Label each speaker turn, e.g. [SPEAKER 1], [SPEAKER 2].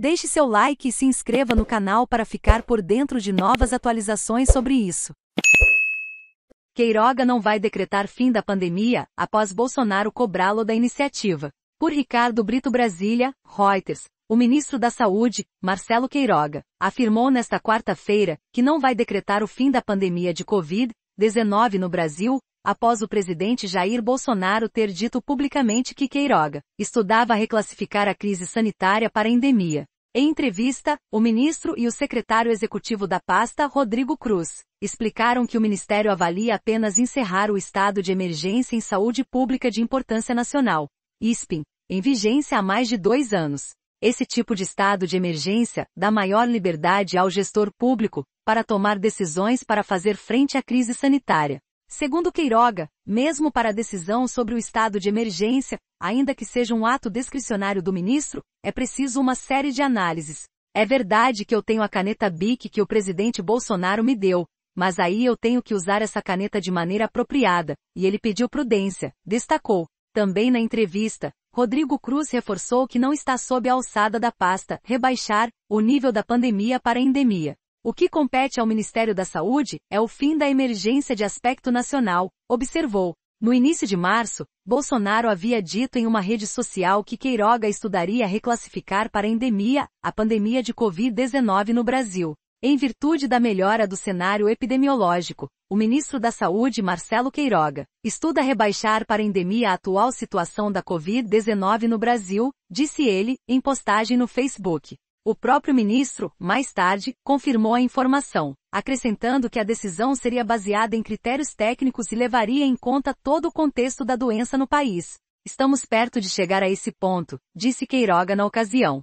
[SPEAKER 1] Deixe seu like e se inscreva no canal para ficar por dentro de novas atualizações sobre isso. Queiroga não vai decretar fim da pandemia após Bolsonaro cobrá-lo da iniciativa. Por Ricardo Brito Brasília, Reuters, o ministro da Saúde, Marcelo Queiroga, afirmou nesta quarta-feira que não vai decretar o fim da pandemia de Covid-19 no Brasil, após o presidente Jair Bolsonaro ter dito publicamente que Queiroga estudava reclassificar a crise sanitária para endemia. Em entrevista, o ministro e o secretário executivo da pasta, Rodrigo Cruz, explicaram que o ministério avalia apenas encerrar o estado de emergência em saúde pública de importância nacional, ISPIN, em vigência há mais de dois anos. Esse tipo de estado de emergência dá maior liberdade ao gestor público para tomar decisões para fazer frente à crise sanitária. Segundo Queiroga, mesmo para a decisão sobre o estado de emergência, ainda que seja um ato discricionário do ministro, é preciso uma série de análises. É verdade que eu tenho a caneta BIC que o presidente Bolsonaro me deu, mas aí eu tenho que usar essa caneta de maneira apropriada, e ele pediu prudência, destacou. Também na entrevista, Rodrigo Cruz reforçou que não está sob a alçada da pasta rebaixar o nível da pandemia para endemia. O que compete ao Ministério da Saúde é o fim da emergência de aspecto nacional, observou. No início de março, Bolsonaro havia dito em uma rede social que Queiroga estudaria reclassificar para endemia a pandemia de Covid-19 no Brasil. Em virtude da melhora do cenário epidemiológico, o ministro da Saúde Marcelo Queiroga estuda rebaixar para endemia a atual situação da Covid-19 no Brasil, disse ele, em postagem no Facebook. O próprio ministro, mais tarde, confirmou a informação, acrescentando que a decisão seria baseada em critérios técnicos e levaria em conta todo o contexto da doença no país. Estamos perto de chegar a esse ponto, disse Queiroga na ocasião.